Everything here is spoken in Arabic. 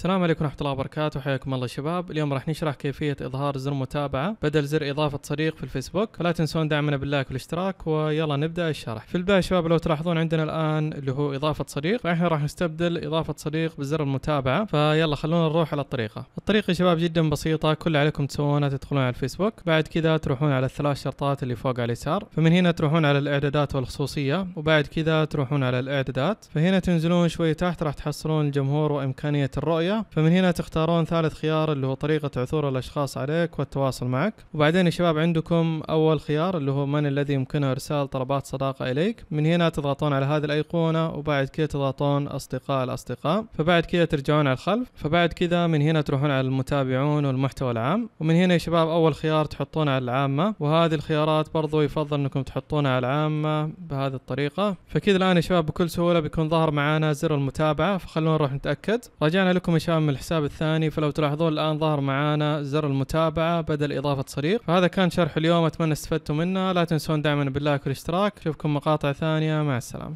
السلام عليكم ورحمة الله وبركاته حياكم الله شباب اليوم راح نشرح كيفية إظهار زر متابعة بدل زر إضافة صديق في الفيسبوك فلا تنسون دعمنا باللايك والاشتراك ويلا نبدأ الشرح في البداية شباب لو تلاحظون عندنا الآن اللي هو إضافة صديق فإحنا راح نستبدل إضافة صديق بزر المتابعة فيلا خلونا نروح على الطريقة الطريقة شباب جدا بسيطة كل اللي عليكم تسوونه تدخلون على الفيسبوك بعد كذا تروحون على الثلاث شرطات اللي فوق على اليسار فمن هنا تروحون على الإعدادات والخصوصية وبعد كذا تروحون على الإعدادات فهنا تنزلون شوي تحت راح تحصلون الجمهور وإمكانية الرؤية الشخصيه فمن هنا تختارون ثالث خيار اللي هو طريقه عثور الاشخاص عليك والتواصل معك وبعدين يا شباب عندكم اول خيار اللي هو من الذي يمكنه ارسال طلبات صداقه اليك من هنا تضغطون على هذه الايقونه وبعد كذا تضغطون اصدقاء الاصدقاء فبعد كذا ترجعون على الخلف فبعد كذا من هنا تروحون على المتابعون والمحتوى العام ومن هنا يا شباب اول خيار تحطونه على العامه وهذه الخيارات برضو يفضل انكم تحطونها على العامه بهذه الطريقه فكذا الان يا شباب بكل سهوله بيكون ظهر معانا زر المتابعه فخلونا نروح نتاكد رجعنا لكم هشام الحساب الثاني فلو تلاحظون الان ظهر معانا زر المتابعه بدل اضافه صديق فهذا كان شرح اليوم اتمنى استفدتم منه لا تنسون دعمنا باللايك والاشتراك اشوفكم مقاطع ثانيه مع السلامه